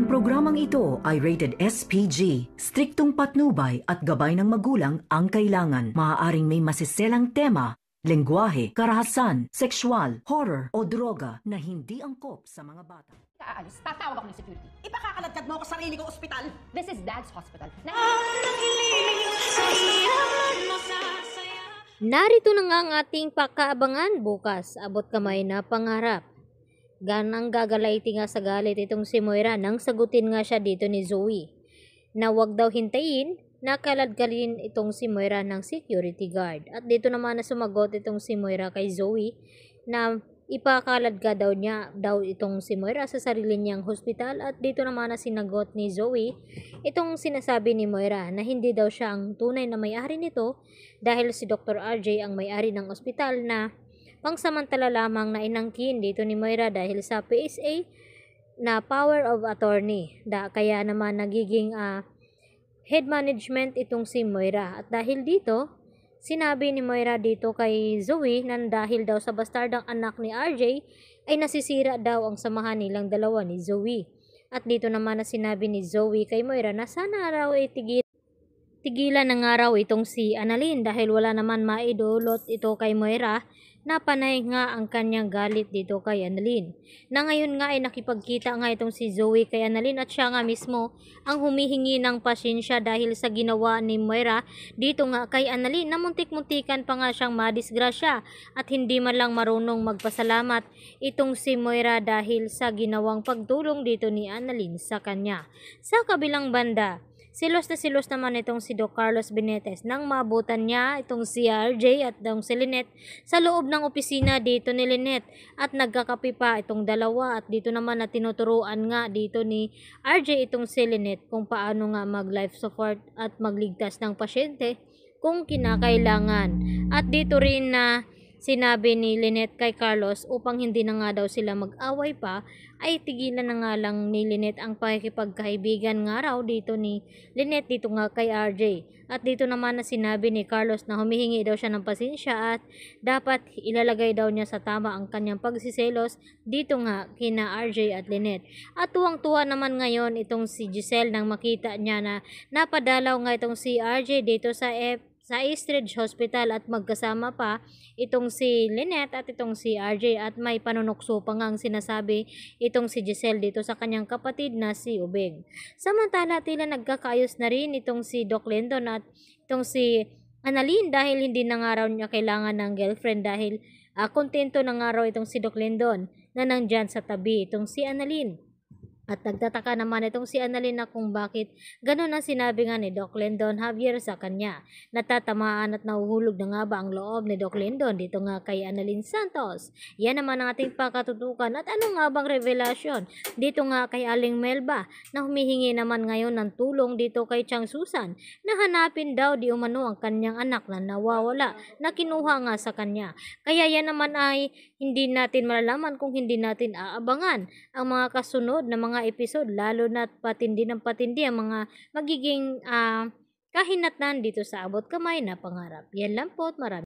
Ang programang ito ay rated SPG. Striktong patnubay at gabay ng magulang ang kailangan. Maaaring may masiselang tema, lengguwahe, karahasan, sexual, horror o droga na hindi angkop sa mga bata. Aalis, tatawag ako ng security. Ipakakaladkad mo ako sa sarili ko ospital. This is Dad's hospital. Na- Narito na nga ang ating pakaabangan bukas, abot kamay na pangarap. Ganang gagalaiti nga sa galit itong si Moira nang sagutin nga siya dito ni Zoe na wag daw hintayin nakaladgalin itong si Moira ng security guard. At dito naman na sumagot itong si Moira kay Zoe na ipakaladga daw niya daw itong si Moira sa sarili niyang hospital at dito naman na sinagot ni Zoe itong sinasabi ni Moira na hindi daw siya ang tunay na may-ari nito dahil si Dr. RJ ang may-ari ng ospital na pangsamantala lamang na inangkin dito ni Moira dahil sa PSA na power of attorney. Da, kaya naman nagiging uh, head management itong si Moira. At dahil dito, sinabi ni Moira dito kay Zoe na dahil daw sa bastardang anak ni RJ ay nasisira daw ang samahan nilang dalawa ni Zoe. At dito naman na sinabi ni Zoe kay Moira na sana raw ay eh, tigil tigilan ng araw itong si Annalyn dahil wala naman maidulot ito kay Moira Napanay nga ang kanyang galit dito kay Annalyn. Na ngayon nga ay nakipagkita nga itong si Zoe kay Annalyn at siya nga mismo ang humihingi ng pasensya dahil sa ginawa ni Moira dito nga kay Annalyn na muntik-muntikan pa nga siyang madisgrasya at hindi man lang marunong magpasalamat itong si Moira dahil sa ginawang pagtulong dito ni Annalyn sa kanya. Sa kabilang banda, Silos na silos naman itong si Doc Carlos Benitez nang mabutan niya itong si RJ at daw si Lynette sa loob ng opisina dito ni Lynette at nagkakapi pa itong dalawa at dito naman na tinuturuan nga dito ni RJ itong si Lynette kung paano nga mag life support at magligtas ng pasyente kung kinakailangan. At dito rin na Sinabi ni Lynette kay Carlos upang hindi na nga daw sila mag-away pa ay tigilan na nga lang ni Lynette ang pakikipagkaibigan nga raw dito ni Lynette dito nga kay RJ. At dito naman na sinabi ni Carlos na humihingi daw siya ng pasensya at dapat ilalagay daw niya sa tama ang kanyang pagsiselos dito nga kina RJ at Lynette. At tuwang-tuwa naman ngayon itong si Giselle nang makita niya na napadalaw nga itong si RJ dito sa F sa East Ridge Hospital at magkasama pa itong si Lynette at itong si RJ at may panunukso pa nga ang sinasabi itong si Giselle dito sa kanyang kapatid na si Ubeng. Samantala tila nagkakaayos na rin itong si Doc Lendon at itong si Analin dahil hindi na nga raw niya kailangan ng girlfriend dahil uh, kontento na nga raw itong si Doc Lendon na nandyan sa tabi itong si Analin. At nagtataka naman itong si Annalena kung bakit ganun ang sinabi nga ni Doc Lendon Javier sa kanya. Natatamaan at nahuhulog na nga ba ang loob ni Doc Lendon dito nga kay Annalyn Santos? Yan naman ang ating pakatutukan at ano nga bang revelasyon dito nga kay Aling Melba na humihingi naman ngayon ng tulong dito kay Chang Susan na hanapin daw di umano ang kanyang anak na nawawala na kinuha nga sa kanya. Kaya yan naman ay hindi natin malalaman kung hindi natin aabangan ang mga kasunod na mga mga episode, lalo na patindi ng patindi ang mga magiging uh, kahinatnan dito sa abot kamay na pangarap. Yan lang po at marami.